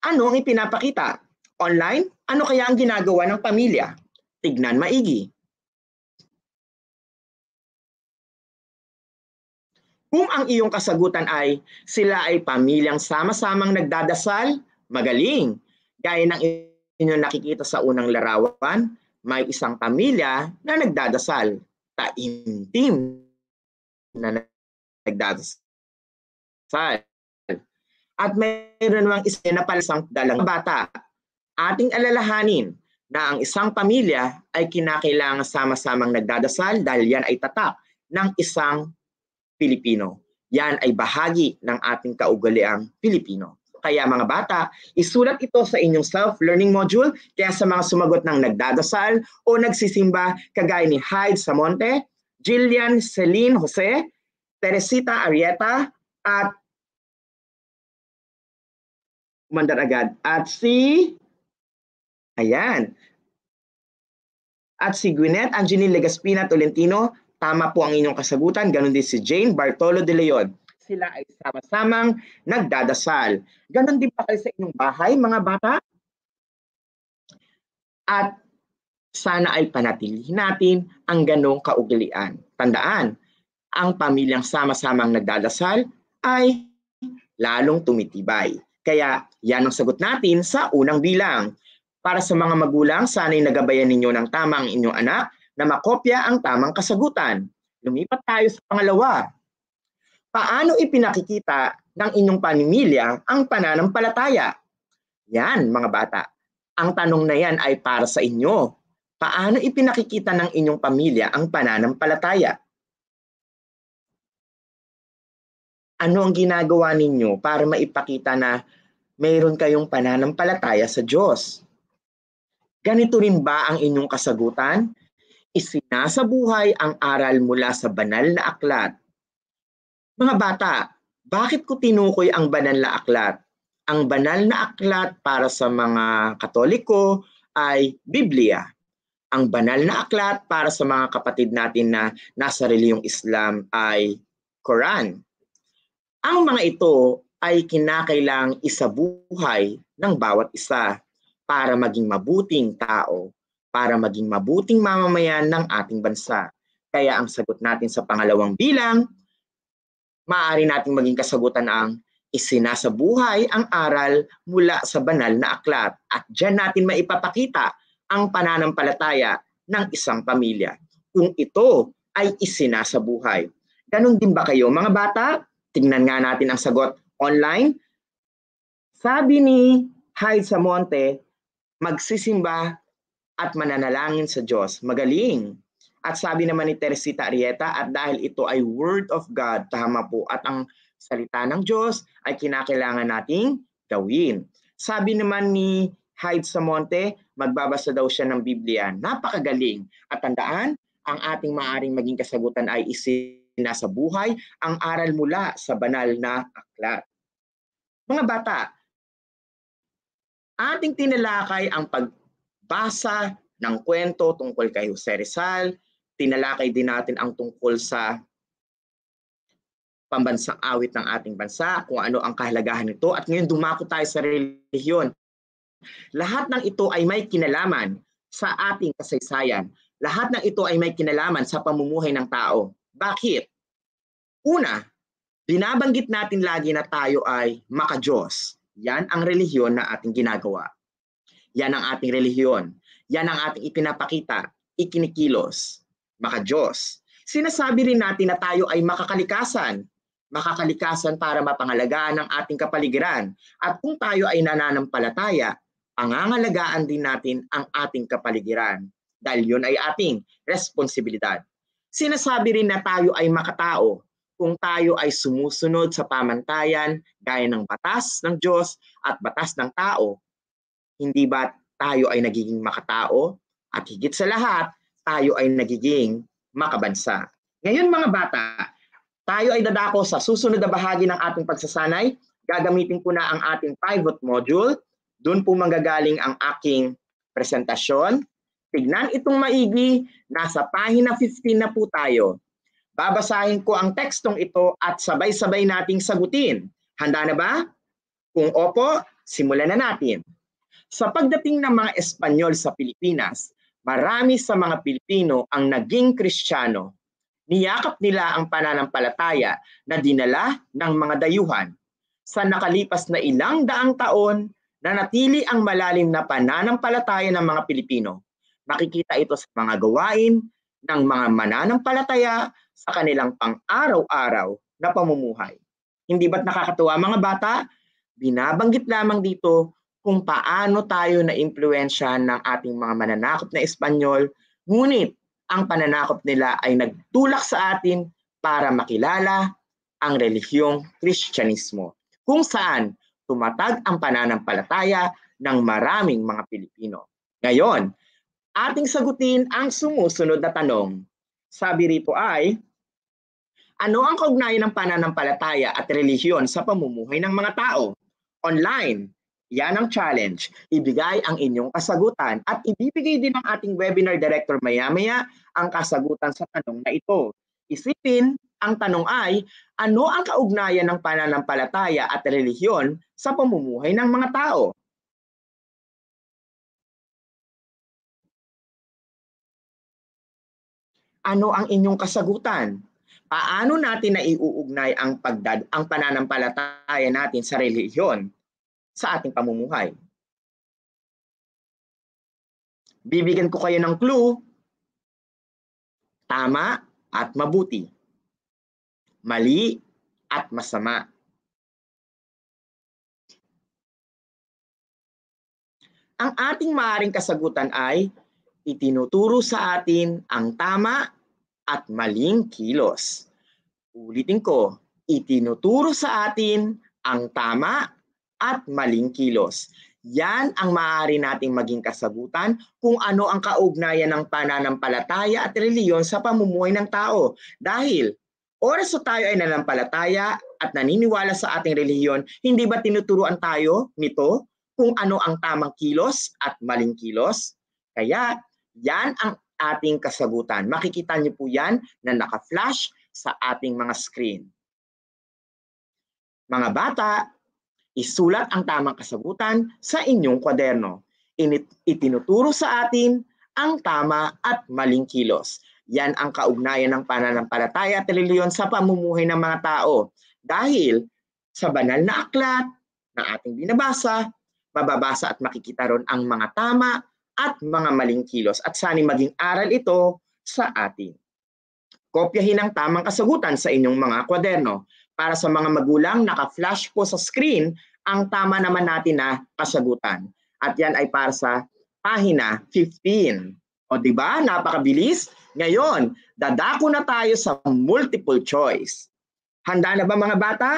Ano ang ipinapakita? Online, ano kaya ang ginagawa ng pamilya? Tignan maigi. Kung ang iyong kasagutan ay sila ay pamilyang sama-samang nagdadasal, magaling. Gaya ng inyong nakikita sa unang larawan, may isang pamilya na nagdadasal, taimtim na nagdadasal. At mayroon namang isa na pala dalang bata. Ating alalahanin na ang isang pamilya ay kinakailangan sama-samang nagdadasal dahil yan ay tatak ng isang Pilipino. Yan ay bahagi ng ating kaugaliang Pilipino. Kaya mga bata, isulat ito sa inyong self-learning module kaya sa mga sumagot ng nagdadasal o nagsisimba kagaya ni Hyde Samonte, Jillian Celine Jose, Teresita Arieta, at umandar agad. At si, ayan, at si Gwyneth Angeline Legaspina Tolentino, tama po ang inyong kasagutan. ganun din si Jane Bartolo de Leon sila ay sama-samang nagdadasal. Ganon din ba kayo sa inyong bahay, mga bata? At sana ay panatilihin natin ang ganong kaugalian. Tandaan, ang pamilyang sama-samang nagdadasal ay lalong tumitibay. Kaya yan ang sagot natin sa unang bilang. Para sa mga magulang, sana'y nagabayan ninyo ng tamang inyong anak na makopya ang tamang kasagutan. Lumipat tayo sa pangalawa paano ipinakikita ng inyong pamilya ang pananampalataya? Yan, mga bata. Ang tanong na yan ay para sa inyo. Paano ipinakikita ng inyong pamilya ang pananampalataya? Ano ang ginagawa ninyo para maipakita na mayroon kayong pananampalataya sa Diyos? Ganito rin ba ang inyong kasagutan? Isinasabuhay ang aral mula sa banal na aklat mga bata, bakit ko tinukoy ang banal na aklat? Ang banal na aklat para sa mga Katoliko ay Biblia. Ang banal na aklat para sa mga kapatid natin na nasa reliyong Islam ay Quran. Ang mga ito ay kinakailang isabuhay ng bawat isa para maging mabuting tao, para maging mabuting mamamayan ng ating bansa. Kaya ang sagot natin sa pangalawang bilang maaari nating maging kasagutan ang isinasabuhay ang aral mula sa banal na aklat at dyan natin maipapakita ang pananampalataya ng isang pamilya kung ito ay isinasabuhay. Ganun din ba kayo mga bata? Tingnan nga natin ang sagot online. Sabi ni Hyde Monte, magsisimba at mananalangin sa Diyos. Magaling! At sabi naman ni Teresita Arieta, at dahil ito ay Word of God, tama po, at ang salita ng Diyos ay kinakailangan nating gawin. Sabi naman ni Hyde Monte, magbabasa daw siya ng Biblia. Napakagaling. At tandaan, ang ating maaring maging kasagutan ay isinasa buhay, ang aral mula sa banal na aklat. Mga bata, ating tinalakay ang pagbasa ng kwento tungkol kay Jose Rizal, tinalakay din natin ang tungkol sa pambansang awit ng ating bansa, kung ano ang kahalagahan nito, at ngayon dumako tayo sa relihiyon. Lahat ng ito ay may kinalaman sa ating kasaysayan. Lahat ng ito ay may kinalaman sa pamumuhay ng tao. Bakit? Una, binabanggit natin lagi na tayo ay makajos. Yan ang relihiyon na ating ginagawa. Yan ang ating relihiyon. Yan ang ating ipinapakita, ikinikilos maka Sinasabi rin natin na tayo ay makakalikasan, makakalikasan para mapangalagaan ang ating kapaligiran. At kung tayo ay nananampalataya, pangangalagaan din natin ang ating kapaligiran dahil yun ay ating responsibilidad. Sinasabi rin na tayo ay makatao kung tayo ay sumusunod sa pamantayan gaya ng batas ng Diyos at batas ng tao. Hindi ba tayo ay nagiging makatao? At higit sa lahat, tayo ay nagiging makabansa. Ngayon mga bata, tayo ay dadako sa susunod na bahagi ng ating pagsasanay. Gagamitin ko na ang ating pivot module. Doon po manggagaling ang aking presentasyon. Tignan itong maigi, nasa pahina 15 na po tayo. Babasahin ko ang tekstong ito at sabay-sabay nating sagutin. Handa na ba? Kung opo, simulan na natin. Sa pagdating ng mga Espanyol sa Pilipinas, Marami sa mga Pilipino ang naging Kristiyano. Niyakap nila ang pananampalataya na dinala ng mga dayuhan. Sa nakalipas na ilang daang taon, nanatili ang malalim na pananampalataya ng mga Pilipino. Makikita ito sa mga gawain ng mga mananampalataya sa kanilang pang-araw-araw na pamumuhay. Hindi ba't nakakatuwa mga bata? Binabanggit lamang dito kung paano tayo na impluensya ng ating mga mananakop na Espanyol, ngunit ang pananakop nila ay nagtulak sa atin para makilala ang relihiyong Kristyanismo, kung saan tumatag ang pananampalataya ng maraming mga Pilipino. Ngayon, ating sagutin ang sumusunod na tanong. Sabi rito ay, ano ang kaugnayan ng pananampalataya at relihiyon sa pamumuhay ng mga tao? Online, yan ang challenge. Ibigay ang inyong kasagutan at ibibigay din ng ating webinar director maya-maya ang kasagutan sa tanong na ito. Isipin, ang tanong ay, ano ang kaugnayan ng pananampalataya at relihiyon sa pamumuhay ng mga tao? Ano ang inyong kasagutan? Paano natin naiuugnay ang pagdad ang pananampalataya natin sa relihiyon? sa ating pamumuhay. Bibigyan ko kayo ng clue, tama at mabuti, mali at masama. Ang ating maaring kasagutan ay itinuturo sa atin ang tama at maling kilos. Ulitin ko, itinuturo sa atin ang tama at maling kilos. Yan ang maaari nating maging kasagutan kung ano ang kaugnayan ng pananampalataya at reliyon sa pamumuhay ng tao. Dahil oras na tayo ay nanampalataya at naniniwala sa ating reliyon, hindi ba tinuturuan tayo nito kung ano ang tamang kilos at maling kilos? Kaya yan ang ating kasagutan. Makikita niyo po yan na naka-flash sa ating mga screen. Mga bata, Isulat ang tamang kasagutan sa inyong kwaderno. Itinuturo sa atin ang tama at maling kilos. Yan ang kaugnayan ng pananampalataya at reliyon sa pamumuhay ng mga tao. Dahil sa banal na aklat na ating binabasa, mababasa at makikita ron ang mga tama at mga maling kilos at sani maging aral ito sa atin. Kopyahin ang tamang kasagutan sa inyong mga kwaderno. Para sa mga magulang, naka-flash po sa screen ang tama naman natin na kasagutan. At yan ay para sa pahina 15. O di ba? Napakabilis. Ngayon, dadako na tayo sa multiple choice. Handa na ba mga bata?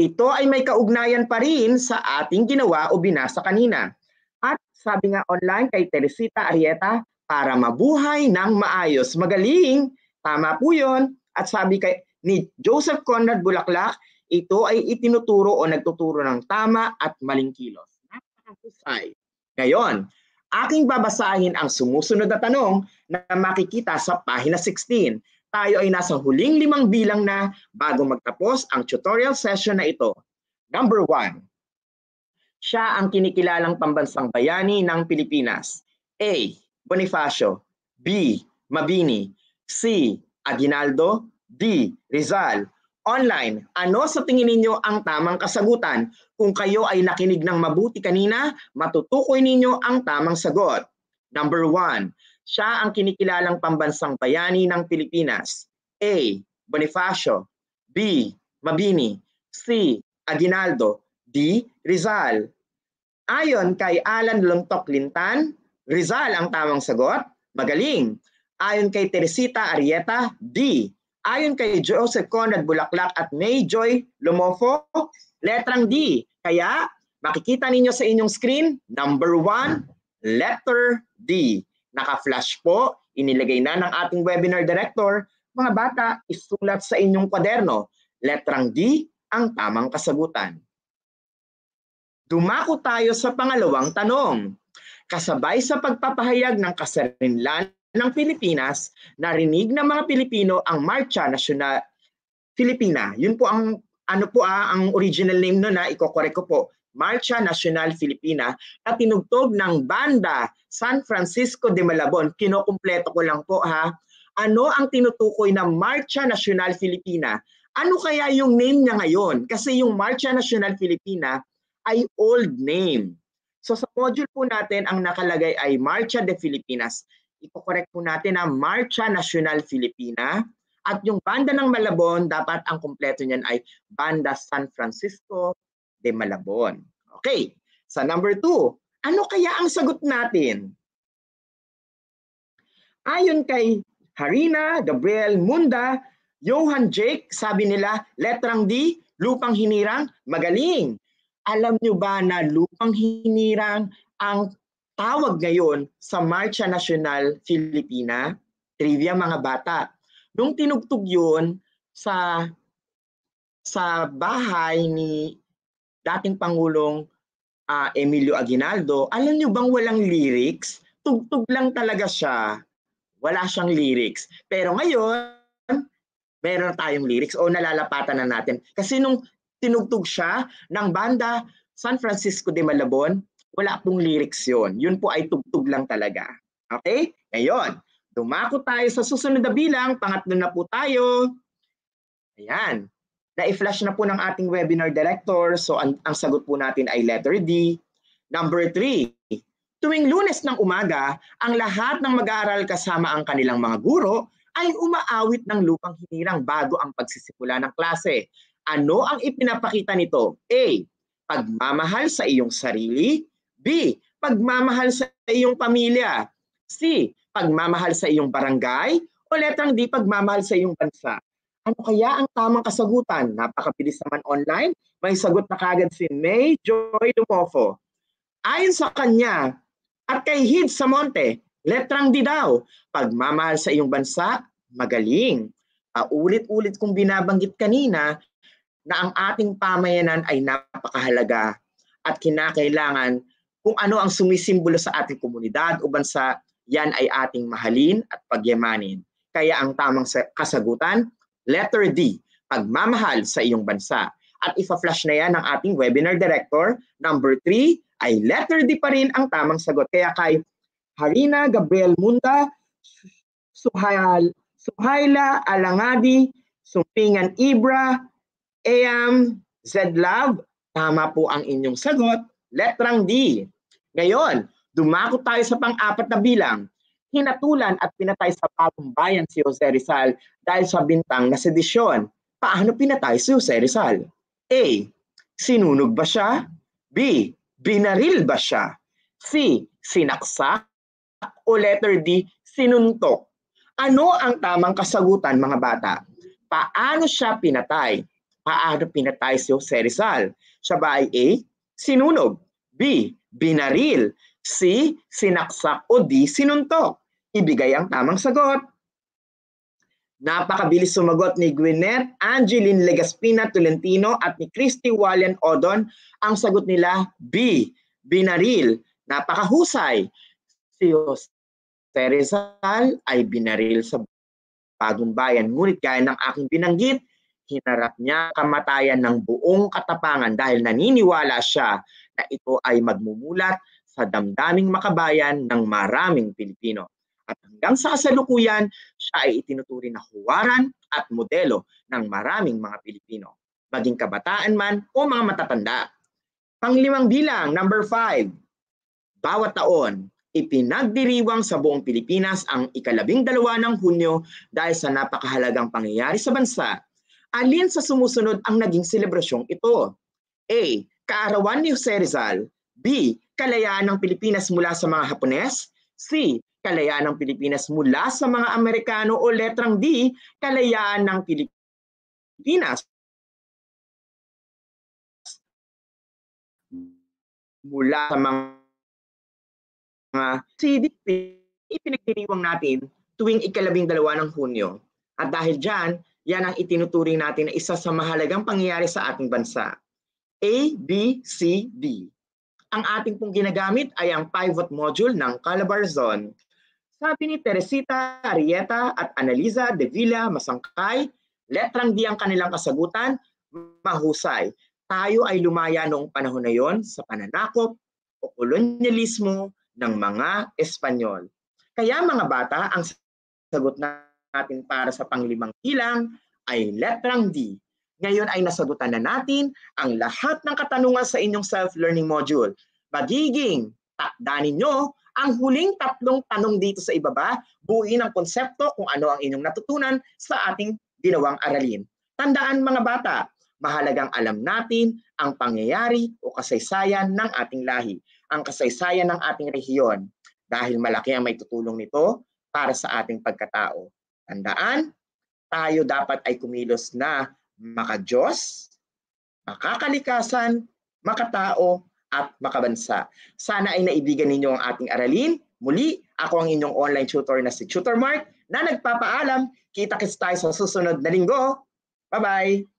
Ito ay may kaugnayan pa rin sa ating ginawa o binasa kanina. At sabi nga online kay Teresita Arieta, para mabuhay ng maayos. Magaling! Tama po yun. At sabi kay ni Joseph Conrad Bulaklak, ito ay itinuturo o nagtuturo ng tama at maling kilos. Napakahusay. Ngayon, aking babasahin ang sumusunod na tanong na makikita sa pahina 16. Tayo ay nasa huling limang bilang na bago magtapos ang tutorial session na ito. Number 1. Siya ang kinikilalang pambansang bayani ng Pilipinas. A. Bonifacio. B. Mabini. C. Aguinaldo. D. Rizal. Online, ano sa tingin ninyo ang tamang kasagutan? Kung kayo ay nakinig ng mabuti kanina, matutukoy ninyo ang tamang sagot. Number 1. Siya ang kinikilalang pambansang bayani ng Pilipinas. A. Bonifacio. B. Mabini. C. Aguinaldo. D. Rizal. Ayon kay Alan Lontok Lintan, Rizal ang tamang sagot. Magaling. Ayon kay Teresita Arieta, D. Ayon kay Joseph Conrad Bulaklak at May Joy Lumofo, letrang D. Kaya makikita ninyo sa inyong screen, number 1, letter D. Naka-flash po, inilagay na ng ating webinar director. Mga bata, isulat sa inyong kwaderno, letrang D ang tamang kasagutan. Dumako tayo sa pangalawang tanong. Kasabay sa pagpapahayag ng kasarinlan ng Pilipinas, narinig ng mga Pilipino ang Marcha Nacional Filipina. Yun po ang ano po ah, ang original name no na ah, ikokorek ko po. Marcha Nacional Filipina na tinugtog ng banda San Francisco de Malabon. Kinokumpleto ko lang po ha. Ano ang tinutukoy ng Marcha Nacional Filipina? Ano kaya yung name niya ngayon? Kasi yung Marcha Nacional Filipina ay old name. So sa module po natin, ang nakalagay ay Marcha de Filipinas. Ipokorek po natin ang Marcha Nacional Filipina at yung banda ng Malabon, dapat ang kumpleto niyan ay Banda San Francisco de Malabon. Okay, sa number two, ano kaya ang sagot natin? Ayon kay Harina, Gabriel, Munda, Johan Jake, sabi nila, letrang D, lupang hinirang, magaling. Alam nyo ba na lupang hinirang ang Tawag ngayon sa Marcha Nacional Filipina, trivia mga bata. Nung tinugtog yun sa sa bahay ni dating Pangulong uh, Emilio Aguinaldo, alam niyo bang walang lyrics? Tugtog lang talaga siya. Wala siyang lyrics. Pero ngayon, meron tayong lyrics o nalalapatan na natin. Kasi nung tinugtog siya ng banda San Francisco de Malabon, wala pong lyrics yon. Yun po ay tugtog lang talaga. Okay? Ngayon, dumako tayo sa susunod na bilang. Pangatlo na po tayo. Ayan. Na-flash na po ng ating webinar director. So ang, ang sagot po natin ay letter D. Number 3. Tuwing lunes ng umaga, ang lahat ng mag-aaral kasama ang kanilang mga guro ay umaawit ng lupang hinirang bago ang pagsisimula ng klase. Ano ang ipinapakita nito? A. Pagmamahal sa iyong sarili. B. Pagmamahal sa iyong pamilya. C. Pagmamahal sa iyong barangay. O letrang D. Pagmamahal sa iyong bansa. Ano kaya ang tamang kasagutan? Napakabilis naman online. May sagot na kagad si May Joy Lumofo. Ayon sa kanya at kay Hid sa Monte, letrang D daw. Pagmamahal sa iyong bansa, magaling. Paulit-ulit kong binabanggit kanina na ang ating pamayanan ay napakahalaga at kinakailangan kung ano ang sumisimbolo sa ating komunidad o bansa, yan ay ating mahalin at pagyamanin. Kaya ang tamang kasagutan, letter D, pagmamahal sa iyong bansa. At ifa-flash na yan ng ating webinar director. Number 3 ay letter D pa rin ang tamang sagot. Kaya kay Harina Gabriel Munda, Suhail, Suhaila Alangadi, Sumpingan Ibra, Eam Zedlab, tama po ang inyong sagot letrang D. Ngayon, dumako tayo sa pang-apat na bilang. Hinatulan at pinatay sa bagong bayan si Jose Rizal dahil sa bintang na sedisyon. Paano pinatay si Jose Rizal? A. Sinunog ba siya? B. Binaril ba siya? C. Sinaksak? O letter D. Sinuntok? Ano ang tamang kasagutan mga bata? Paano siya pinatay? Paano pinatay si Jose Rizal? Siya ba ay A sinunog. B. Binaril. C. Sinaksak. O D. Sinuntok. Ibigay ang tamang sagot. Napakabilis sumagot ni Gwyneth, Angeline Legaspina Tolentino at ni Christy Wallen Odon. Ang sagot nila, B. Binaril. Napakahusay. Si Jose Rizal ay binaril sa bagong bayan. Ngunit gaya ng aking binanggit, hinarap niya kamatayan ng buong katapangan dahil naniniwala siya na ito ay magmumulat sa damdaming makabayan ng maraming Pilipino. At hanggang sa kasalukuyan, siya ay itinuturing na huwaran at modelo ng maraming mga Pilipino, maging kabataan man o mga matatanda. Panglimang bilang, number five, bawat taon, ipinagdiriwang sa buong Pilipinas ang ikalabing dalawa ng Hunyo dahil sa napakahalagang pangyayari sa bansa Alin sa sumusunod ang naging selebrasyong ito? A. Kaarawan ni Jose Rizal. B. Kalayaan ng Pilipinas mula sa mga Hapones. C. Kalayaan ng Pilipinas mula sa mga Amerikano. O letrang D. Kalayaan ng Pilipinas mula sa mga mga CDP ipinagdiriwang natin tuwing ikalabing dalawa ng Hunyo. At dahil dyan, yan ang itinuturing natin na isa sa mahalagang pangyayari sa ating bansa. A, B, C, D. Ang ating pong ginagamit ay ang pivot module ng Calabar Zone. Sabi ni Teresita, Arieta at Analiza de Villa Masangkay, letrang D ang kanilang kasagutan, mahusay. Tayo ay lumaya noong panahon na yon sa pananakop o kolonyalismo ng mga Espanyol. Kaya mga bata, ang sagot na natin para sa panglimang ilang ay letrang D. Ngayon ay nasagutan na natin ang lahat ng katanungan sa inyong self-learning module. Magiging takda ninyo ang huling tatlong tanong dito sa ibaba, buuin ang konsepto kung ano ang inyong natutunan sa ating ginawang aralin. Tandaan mga bata, mahalagang alam natin ang pangyayari o kasaysayan ng ating lahi, ang kasaysayan ng ating rehiyon, dahil malaki ang may tutulong nito para sa ating pagkatao. Tandaan, tayo dapat ay kumilos na makajos, makakalikasan, makatao, at makabansa. Sana ay naibigan ninyo ang ating aralin. Muli, ako ang inyong online tutor na si Tutor Mark na nagpapaalam. Kita-kits tayo sa susunod na linggo. Bye-bye!